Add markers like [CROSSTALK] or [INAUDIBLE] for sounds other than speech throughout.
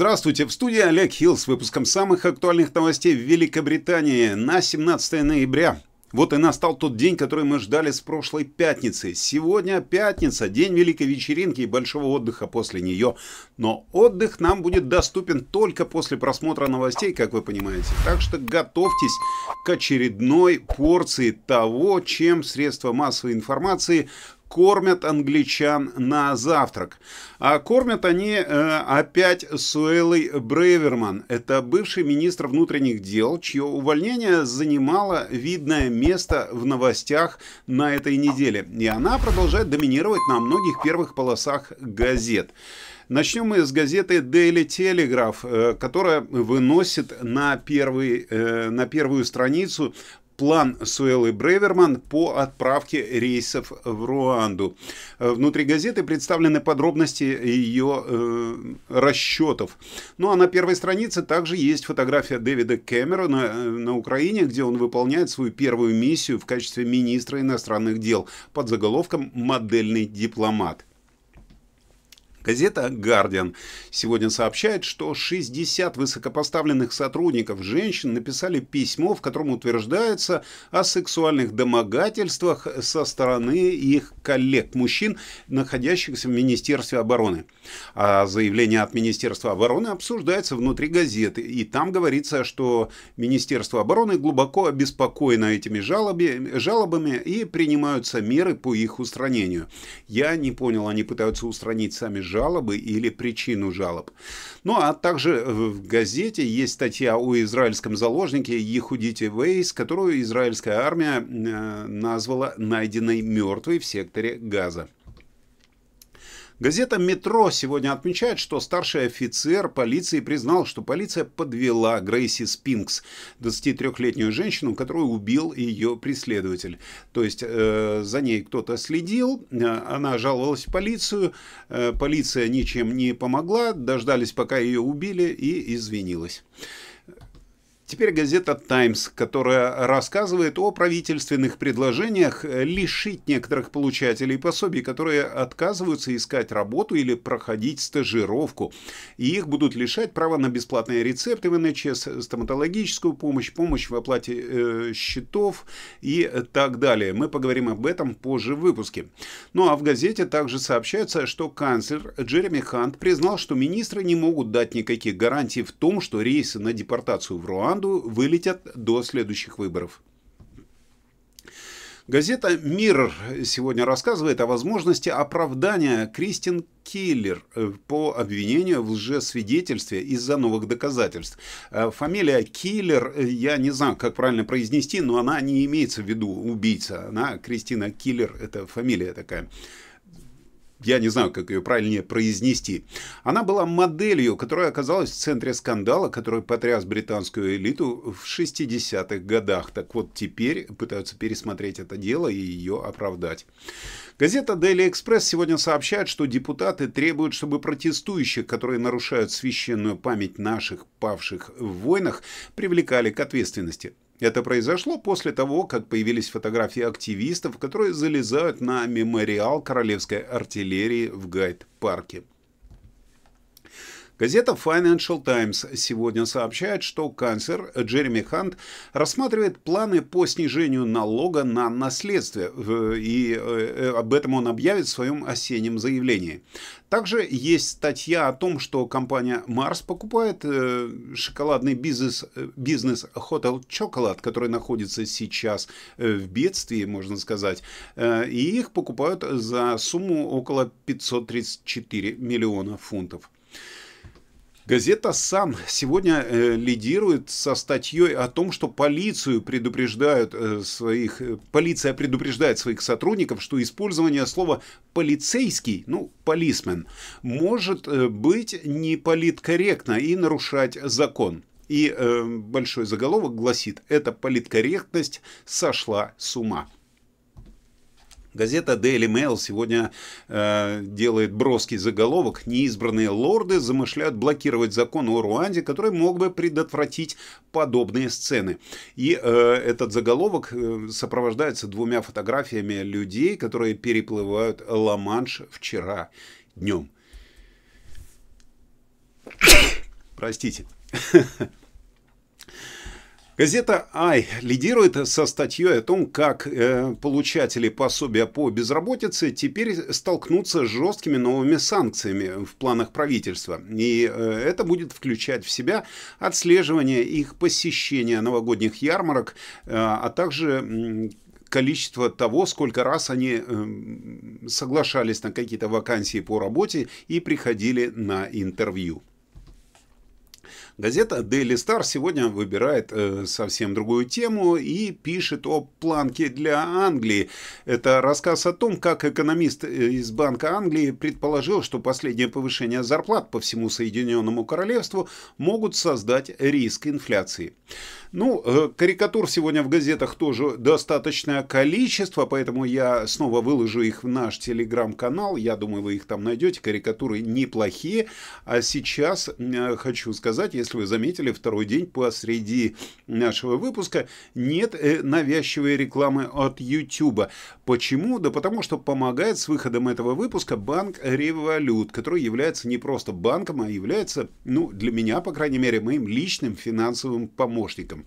Здравствуйте, в студии Олег Хилл с выпуском самых актуальных новостей в Великобритании на 17 ноября. Вот и настал тот день, который мы ждали с прошлой пятницы. Сегодня пятница, день великой вечеринки и большого отдыха после нее. Но отдых нам будет доступен только после просмотра новостей, как вы понимаете. Так что готовьтесь к очередной порции того, чем средства массовой информации кормят англичан на завтрак. А кормят они э, опять Суэлой Брейверман. Это бывший министр внутренних дел, чье увольнение занимало видное место в новостях на этой неделе. И она продолжает доминировать на многих первых полосах газет. Начнем мы с газеты Daily Telegraph, э, которая выносит на, первый, э, на первую страницу план Суэлы Бреверман по отправке рейсов в Руанду. Э, внутри газеты представлены подробности ее э, расчетов. Ну а на первой странице также есть фотография Дэвида Кэмерона э, на Украине, где он выполняет свою первую миссию в качестве министра иностранных дел под заголовком «Модельный дипломат». Газета «Гардиан» сегодня сообщает, что 60 высокопоставленных сотрудников женщин написали письмо, в котором утверждается о сексуальных домогательствах со стороны их коллег-мужчин, находящихся в Министерстве обороны. А заявление от Министерства обороны обсуждается внутри газеты, и там говорится, что Министерство обороны глубоко обеспокоено этими жалоби, жалобами и принимаются меры по их устранению. Я не понял, они пытаются устранить сами жалобы или причину жалоб. Ну а также в газете есть статья о израильском заложнике Ехудите Вейс, которую израильская армия э, назвала найденной мертвой в секторе Газа. Газета «Метро» сегодня отмечает, что старший офицер полиции признал, что полиция подвела Грейси Спинкс, 23-летнюю женщину, которую убил ее преследователь. То есть э, за ней кто-то следил, э, она жаловалась в полицию, э, полиция ничем не помогла, дождались, пока ее убили и извинилась. Теперь газета «Таймс», которая рассказывает о правительственных предложениях э, лишить некоторых получателей пособий, которые отказываются искать работу или проходить стажировку. И их будут лишать права на бесплатные рецепты в НХС, стоматологическую помощь, помощь в оплате э, счетов и так далее. Мы поговорим об этом позже в выпуске. Ну а в газете также сообщается, что канцлер Джереми Хант признал, что министры не могут дать никаких гарантий в том, что рейсы на депортацию в Руан команду вылетят до следующих выборов. Газета «Мир» сегодня рассказывает о возможности оправдания Кристин Киллер э, по обвинению в лжесвидетельстве из-за новых доказательств. Э, фамилия Киллер, э, я не знаю, как правильно произнести, но она не имеется в виду убийца. Она, Кристина Киллер, это фамилия такая я не знаю, как ее правильнее произнести. Она была моделью, которая оказалась в центре скандала, который потряс британскую элиту в 60-х годах. Так вот, теперь пытаются пересмотреть это дело и ее оправдать. Газета Daily Express сегодня сообщает, что депутаты требуют, чтобы протестующих, которые нарушают священную память наших павших в войнах, привлекали к ответственности. Это произошло после того, как появились фотографии активистов, которые залезают на мемориал королевской артиллерии в Гайд-парке. Газета Financial Times сегодня сообщает, что канцлер Джереми Хант рассматривает планы по снижению налога на наследство, и э, э, об этом он объявит в своем осеннем заявлении. Также есть статья о том, что компания Mars покупает э, шоколадный бизнес, бизнес Hotel Chocolate, который находится сейчас в бедствии, можно сказать, и их покупают за сумму около 534 миллиона фунтов. Газета «Сам» сегодня э, лидирует со статьей о том, что полицию предупреждают э, своих, э, полиция предупреждает своих сотрудников, что использование слова «полицейский», ну, «полисмен», может э, быть неполиткорректно и нарушать закон. И э, большой заголовок гласит «Эта политкорректность сошла с ума». Газета Daily Mail сегодня э, делает броский заголовок «Неизбранные лорды замышляют блокировать закон о Руанде, который мог бы предотвратить подобные сцены». И э, этот заголовок э, сопровождается двумя фотографиями людей, которые переплывают Ла-Манш вчера днем. Простите. [LAUGHS] Газета «Ай» лидирует со статьей о том, как э, получатели пособия по безработице теперь столкнутся с жесткими новыми санкциями в планах правительства. И э, это будет включать в себя отслеживание их посещения новогодних ярмарок, э, а также количество того, сколько раз они эм, соглашались на какие-то вакансии по работе и приходили на интервью. Газета Daily Star сегодня выбирает э, совсем другую тему и пишет о планке для Англии. Это рассказ о том, как экономист э, из Банка Англии предположил, что последнее повышение зарплат по всему Соединенному Королевству могут создать риск инфляции. Ну, э, карикатур сегодня в газетах тоже достаточное количество, поэтому я снова выложу их в наш телеграм-канал. Я думаю, вы их там найдете. Карикатуры неплохие. А сейчас э, хочу сказать, если если вы заметили, второй день посреди нашего выпуска нет э, навязчивой рекламы от YouTube. Почему? Да потому что помогает с выходом этого выпуска банк Револют, который является не просто банком, а является, ну, для меня, по крайней мере, моим личным финансовым помощником.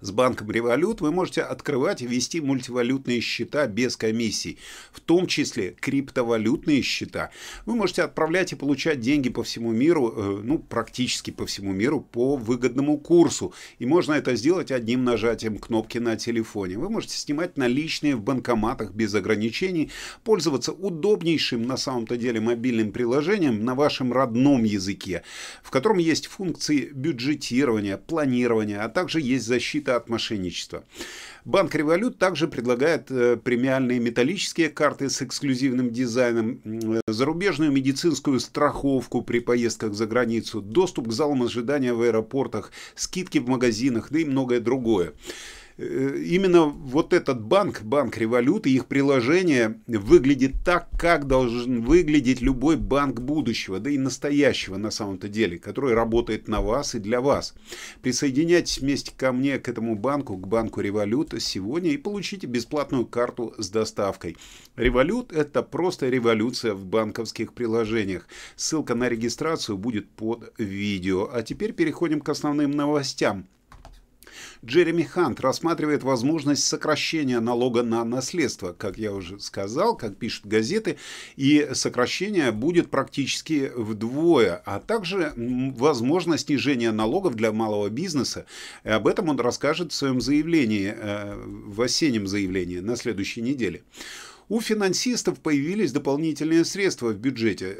С банком Револют вы можете открывать и вести мультивалютные счета без комиссий, в том числе криптовалютные счета. Вы можете отправлять и получать деньги по всему миру, э, ну, практически по всему миру по выгодному курсу. И можно это сделать одним нажатием кнопки на телефоне. Вы можете снимать наличные в банкоматах без ограничений, пользоваться удобнейшим на самом-то деле мобильным приложением на вашем родном языке, в котором есть функции бюджетирования, планирования, а также есть защита защита от мошенничества. Банк Револют также предлагает э, премиальные металлические карты с эксклюзивным дизайном, зарубежную медицинскую страховку при поездках за границу, доступ к залам ожидания в аэропортах, скидки в магазинах, да и многое другое. Э, именно вот этот банк, банк революты, их приложение выглядит так, как должен выглядеть любой банк будущего, да и настоящего на самом-то деле, который работает на вас и для вас. Присоединяйтесь вместе ко мне, к этому банку, к банку революта сегодня и получите бесплатную карту с доставкой. Револют – это просто революция в банковских приложениях. Ссылка на регистрацию будет под видео. А теперь переходим к основным новостям. Джереми Хант рассматривает возможность сокращения налога на наследство, как я уже сказал, как пишут газеты, и сокращение будет практически вдвое, а также возможно снижение налогов для малого бизнеса. Об этом он расскажет в своем заявлении, э, в осеннем заявлении на следующей неделе. У финансистов появились дополнительные средства в бюджете,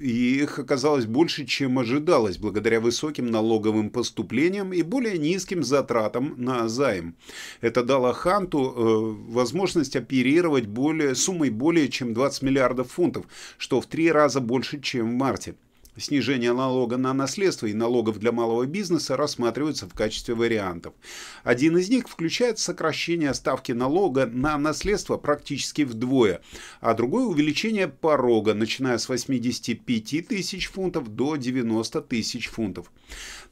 и э, их оказалось больше, чем ожидалось, благодаря высоким налоговым поступлениям и более низким затратам на займ. Это дало Ханту э, возможность оперировать более, суммой более чем 20 миллиардов фунтов, что в три раза больше, чем в марте. Снижение налога на наследство и налогов для малого бизнеса рассматриваются в качестве вариантов. Один из них включает сокращение ставки налога на наследство практически вдвое, а другой – увеличение порога, начиная с 85 тысяч фунтов до 90 тысяч фунтов.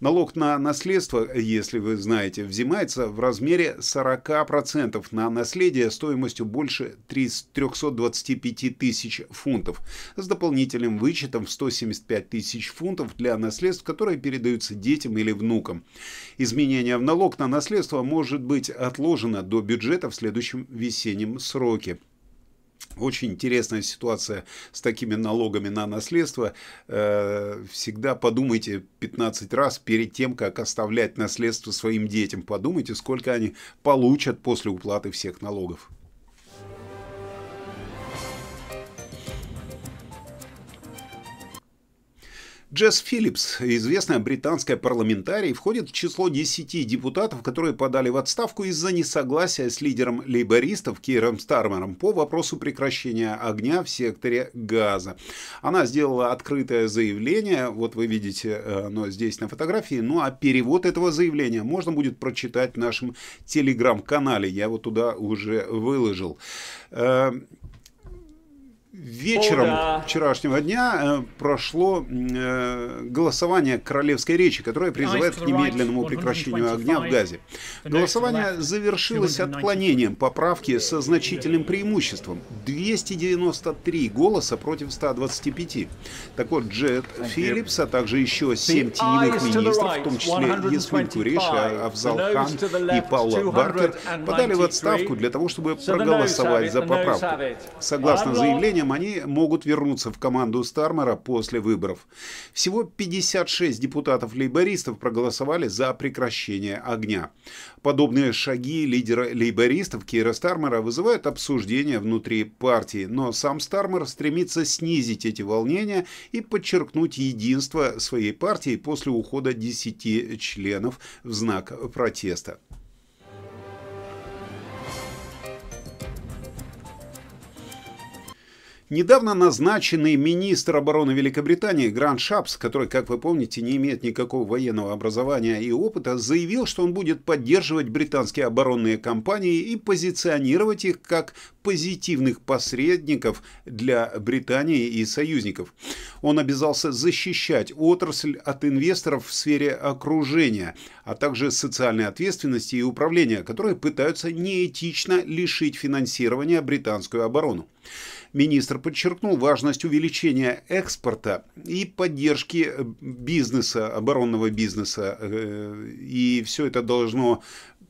Налог на наследство, если вы знаете, взимается в размере 40% на наследие стоимостью больше 325 тысяч фунтов с дополнительным вычетом в 175 тысяч фунтов для наследств, которые передаются детям или внукам. Изменение в налог на наследство может быть отложено до бюджета в следующем весеннем сроке. Очень интересная ситуация с такими налогами на наследство. Э, всегда подумайте 15 раз перед тем, как оставлять наследство своим детям. Подумайте, сколько они получат после уплаты всех налогов. Джесс Филлипс, известная британская парламентарий, входит в число 10 депутатов, которые подали в отставку из-за несогласия с лидером лейбористов Киром Стармером по вопросу прекращения огня в секторе газа. Она сделала открытое заявление, вот вы видите э, оно здесь на фотографии, ну а перевод этого заявления можно будет прочитать в нашем телеграм-канале, я его туда уже выложил. Э, Вечером О, да. вчерашнего дня э, прошло э, голосование королевской речи, которое призывает к немедленному прекращению огня в Газе. Голосование завершилось отклонением поправки со значительным преимуществом – 293 голоса против 125. Так вот, Джет Филлипс, а также еще 7 теневых министров, в том числе Ясмин Куреш, Афзал а Хан и Паула Баркер, подали в отставку для того, чтобы проголосовать за поправку. Согласно заявлению, голосованием они могут вернуться в команду Стармера после выборов. Всего 56 депутатов-лейбористов проголосовали за прекращение огня. Подобные шаги лидера лейбористов Кира Стармера вызывают обсуждение внутри партии, но сам Стармер стремится снизить эти волнения и подчеркнуть единство своей партии после ухода 10 членов в знак протеста. Недавно назначенный министр обороны Великобритании Грант Шапс, который, как вы помните, не имеет никакого военного образования и опыта, заявил, что он будет поддерживать британские оборонные компании и позиционировать их как позитивных посредников для Британии и союзников. Он обязался защищать отрасль от инвесторов в сфере окружения, а также социальной ответственности и управления, которые пытаются неэтично лишить финансирования британскую оборону. Министр подчеркнул важность увеличения экспорта и поддержки э, бизнеса, оборонного бизнеса. Э, и все это должно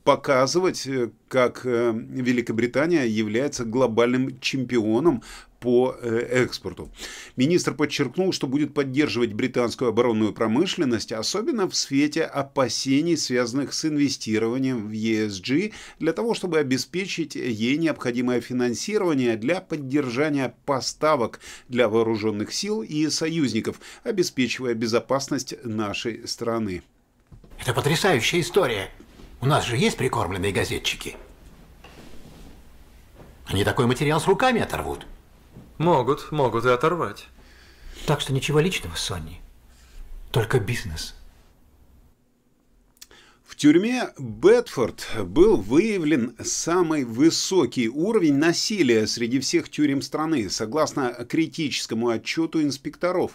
показывать, э, как э, Великобритания является глобальным чемпионом по э, экспорту. Министр подчеркнул, что будет поддерживать британскую оборонную промышленность, особенно в свете опасений, связанных с инвестированием в ESG, для того, чтобы обеспечить ей необходимое финансирование для поддержания поставок для вооруженных сил и союзников, обеспечивая безопасность нашей страны. Это потрясающая история. У нас же есть прикормленные газетчики. Они такой материал с руками оторвут. Могут, могут и оторвать. Так что ничего личного, Сонни. Только бизнес. В тюрьме Бетфорд был выявлен самый высокий уровень насилия среди всех тюрем страны, согласно критическому отчету инспекторов.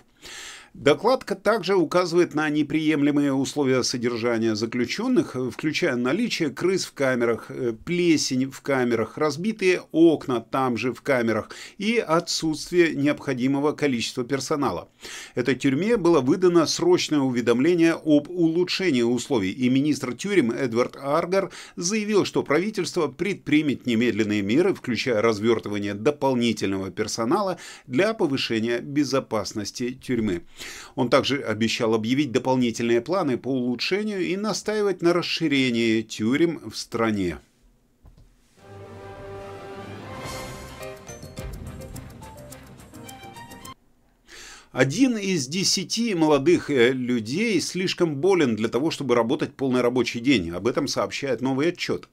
Докладка также указывает на неприемлемые условия содержания заключенных, включая наличие крыс в камерах, э, плесень в камерах, разбитые окна там же в камерах и отсутствие необходимого количества персонала. Этой тюрьме было выдано срочное уведомление об улучшении условий, и министр тюрем Эдвард Аргар заявил, что правительство предпримет немедленные меры, включая развертывание дополнительного персонала для повышения безопасности тюрьмы. Он также обещал объявить дополнительные планы по улучшению и настаивать на расширении тюрем в стране. Один из десяти молодых э, людей слишком болен для того, чтобы работать полный рабочий день. Об этом сообщает новый отчет.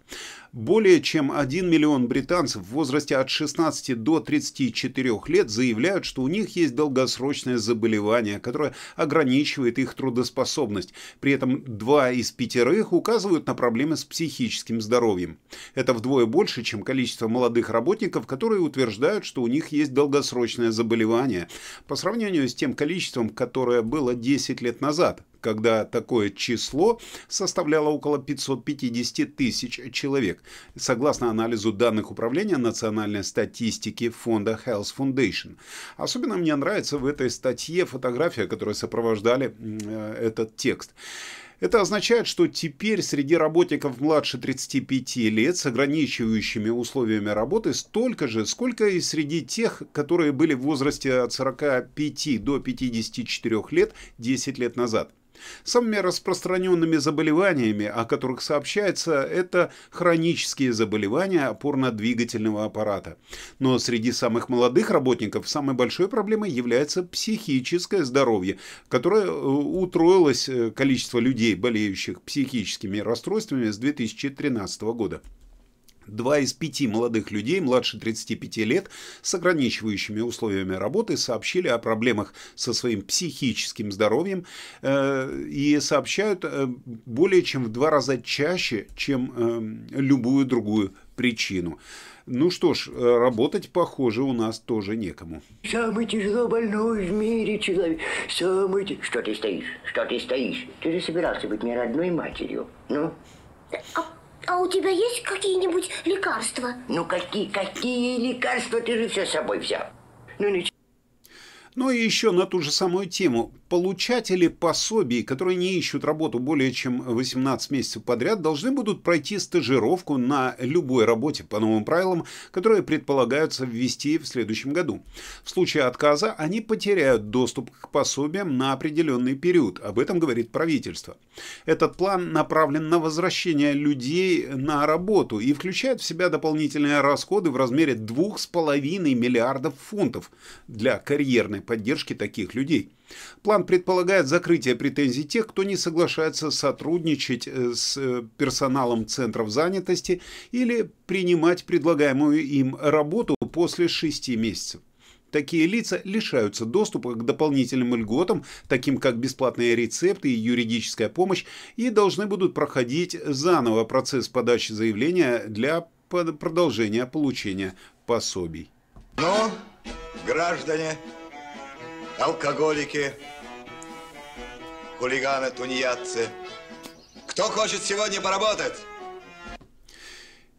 Более чем 1 миллион британцев в возрасте от 16 до 34 лет заявляют, что у них есть долгосрочное заболевание, которое ограничивает их трудоспособность. При этом два из пятерых указывают на проблемы с психическим здоровьем. Это вдвое больше, чем количество молодых работников, которые утверждают, что у них есть долгосрочное заболевание, по сравнению с тем количеством, которое было 10 лет назад когда такое число составляло около 550 тысяч человек. Согласно анализу данных Управления национальной статистики фонда Health Foundation. Особенно мне нравится в этой статье фотография, которая сопровождали э, этот текст. Это означает, что теперь среди работников младше 35 лет с ограничивающими условиями работы столько же, сколько и среди тех, которые были в возрасте от 45 до 54 лет 10 лет назад. Самыми распространенными заболеваниями, о которых сообщается, это хронические заболевания опорно-двигательного аппарата. Но среди самых молодых работников самой большой проблемой является психическое здоровье, которое э, утроилось э, количество людей, болеющих психическими расстройствами с 2013 года. Два из пяти молодых людей младше 35 лет с ограничивающими условиями работы сообщили о проблемах со своим психическим здоровьем э, и сообщают э, более чем в два раза чаще, чем э, любую другую причину. Ну что ж, э, работать, похоже, у нас тоже некому. Самый тяжело больной в мире человек. Самый... Что ты стоишь? Что ты стоишь? Ты же собирался быть мне родной матерью. Ну? А а у тебя есть какие-нибудь лекарства? Ну какие, какие лекарства? Ты же все с собой взял. Ну ничего. Ну и еще на ту же самую тему получатели пособий, которые не ищут работу более чем 18 месяцев подряд, должны будут пройти стажировку на любой работе по новым правилам, которые предполагаются ввести в следующем году. В случае отказа они потеряют доступ к пособиям на определенный период. Об этом говорит правительство. Этот план направлен на возвращение людей на работу и включает в себя дополнительные расходы в размере 2,5 миллиардов фунтов для карьерной поддержки таких людей. План предполагает закрытие претензий тех, кто не соглашается сотрудничать э, с э, персоналом центров занятости или принимать предлагаемую им работу после шести месяцев. Такие лица лишаются доступа к дополнительным льготам, таким как бесплатные рецепты и юридическая помощь, и должны будут проходить заново процесс подачи заявления для продолжения получения пособий. Ну, граждане, алкоголики, хулиганы, тунеядцы. Кто хочет сегодня поработать?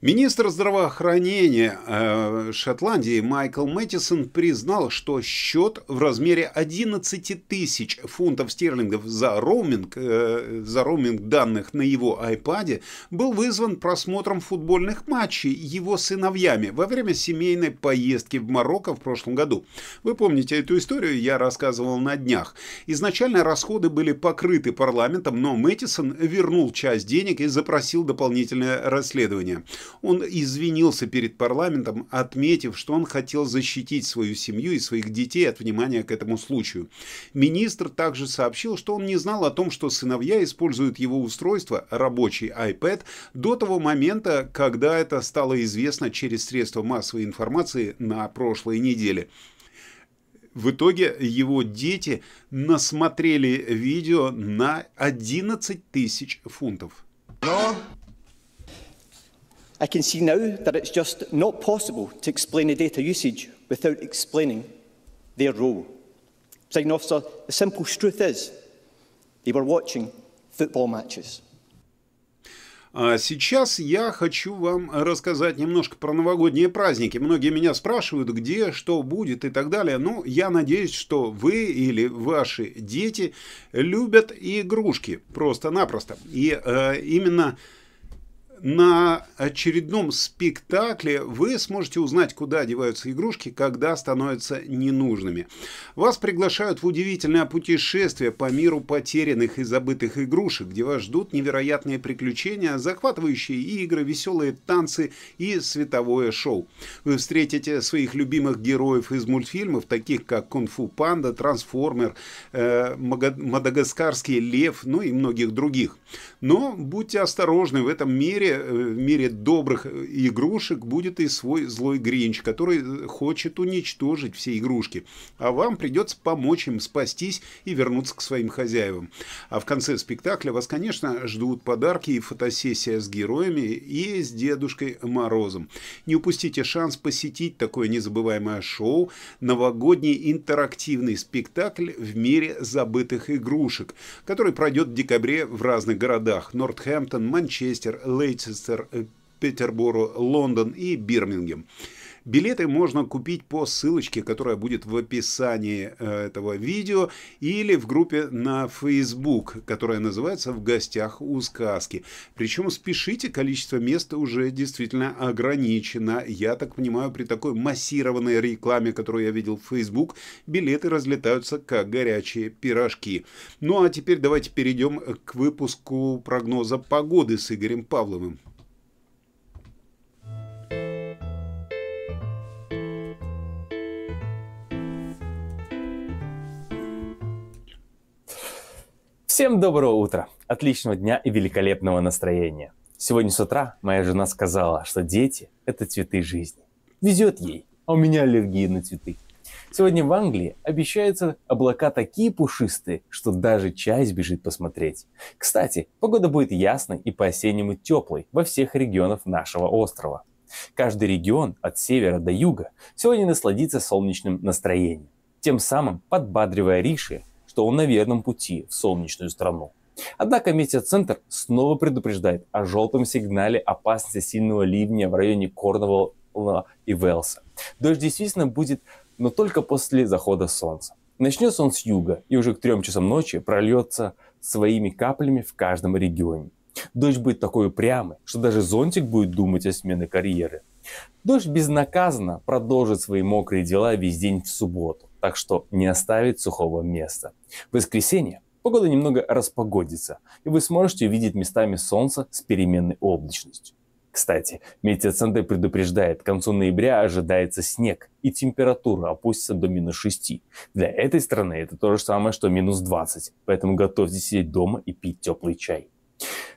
Министр здравоохранения э, Шотландии Майкл Мэттисон признал, что счет в размере 11 тысяч фунтов стерлингов за роуминг, э, за роуминг данных на его iPad был вызван просмотром футбольных матчей его сыновьями во время семейной поездки в Марокко в прошлом году. Вы помните эту историю, я рассказывал на днях. Изначально расходы были покрыты парламентом, но Мэттисон вернул часть денег и запросил дополнительное расследование. Он извинился перед парламентом, отметив, что он хотел защитить свою семью и своих детей от внимания к этому случаю. Министр также сообщил, что он не знал о том, что сыновья используют его устройство, рабочий iPad, до того момента, когда это стало известно через средства массовой информации на прошлой неделе. В итоге его дети насмотрели видео на 11 тысяч фунтов. Но I can see now that it's just not possible to explain the data usage without explaining their role. Signing officer, the simple truth is they were watching football matches. А сейчас я хочу вам рассказать немножко про новогодние праздники. Многие меня спрашивают, где, что будет и так далее. Ну, я надеюсь, что вы или ваши дети любят игрушки просто-напросто. И э, именно на очередном спектакле вы сможете узнать, куда деваются игрушки, когда становятся ненужными. Вас приглашают в удивительное путешествие по миру потерянных и забытых игрушек, где вас ждут невероятные приключения, захватывающие игры, веселые танцы и световое шоу. Вы встретите своих любимых героев из мультфильмов, таких как Кунг-фу Панда, Трансформер, э, Мадагаскарский Лев, ну и многих других. Но будьте осторожны, в этом мире в мире добрых игрушек будет и свой злой Гринч, который хочет уничтожить все игрушки. А вам придется помочь им спастись и вернуться к своим хозяевам. А в конце спектакля вас, конечно, ждут подарки и фотосессия с героями и с Дедушкой Морозом. Не упустите шанс посетить такое незабываемое шоу, новогодний интерактивный спектакль в мире забытых игрушек, который пройдет в декабре в разных городах – Нортхэмптон, Манчестер, Лейчестер, Питер, э, Петербуру, Лондон и Бирмингем. Билеты можно купить по ссылочке, которая будет в описании э, этого видео, или в группе на Facebook, которая называется «В гостях у сказки». Причем спешите, количество мест уже действительно ограничено. Я так понимаю, при такой массированной рекламе, которую я видел в Facebook, билеты разлетаются как горячие пирожки. Ну а теперь давайте перейдем к выпуску прогноза погоды с Игорем Павловым. Всем доброго утра, отличного дня и великолепного настроения. Сегодня с утра моя жена сказала, что дети – это цветы жизни. Везет ей, а у меня аллергия на цветы. Сегодня в Англии обещаются облака такие пушистые, что даже Часть бежит посмотреть. Кстати, погода будет ясной и по-осеннему теплой во всех регионах нашего острова. Каждый регион от севера до юга сегодня насладится солнечным настроением, тем самым подбадривая Риши что он на верном пути в солнечную страну. Однако метеоцентр снова предупреждает о желтом сигнале опасности сильного ливня в районе Корнуолла и Велса. Дождь действительно будет, но только после захода солнца. Начнется он с юга и уже к 3 часам ночи прольется своими каплями в каждом регионе. Дождь будет такой упрямый, что даже зонтик будет думать о смене карьеры. Дождь безнаказанно продолжит свои мокрые дела весь день в субботу так что не оставит сухого места. В воскресенье погода немного распогодится, и вы сможете увидеть местами солнце с переменной облачностью. Кстати, метеоцентр предупреждает, к концу ноября ожидается снег, и температура опустится до минус 6. Для этой страны это то же самое, что минус 20, поэтому готовьтесь сидеть дома и пить теплый чай.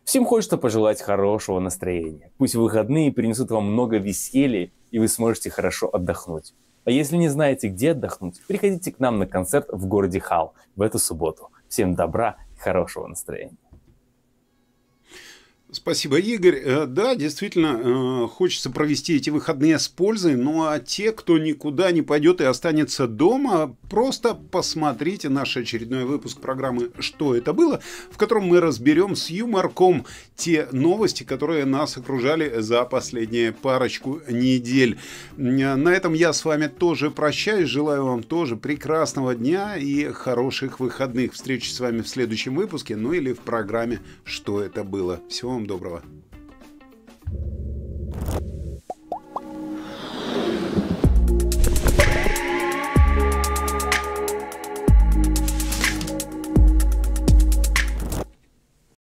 Всем хочется пожелать хорошего настроения. Пусть выходные принесут вам много веселья, и вы сможете хорошо отдохнуть. А если не знаете, где отдохнуть, приходите к нам на концерт в городе Хал в эту субботу. Всем добра и хорошего настроения. Спасибо, Игорь. Э, да, действительно, э, хочется провести эти выходные с пользой, ну а те, кто никуда не пойдет и останется дома, просто посмотрите наш очередной выпуск программы «Что это было», в котором мы разберем с юморком те новости, которые нас окружали за последние парочку недель. Э, на этом я с вами тоже прощаюсь, желаю вам тоже прекрасного дня и хороших выходных. Встречи с вами в следующем выпуске, ну или в программе «Что это было». Всего вам доброго.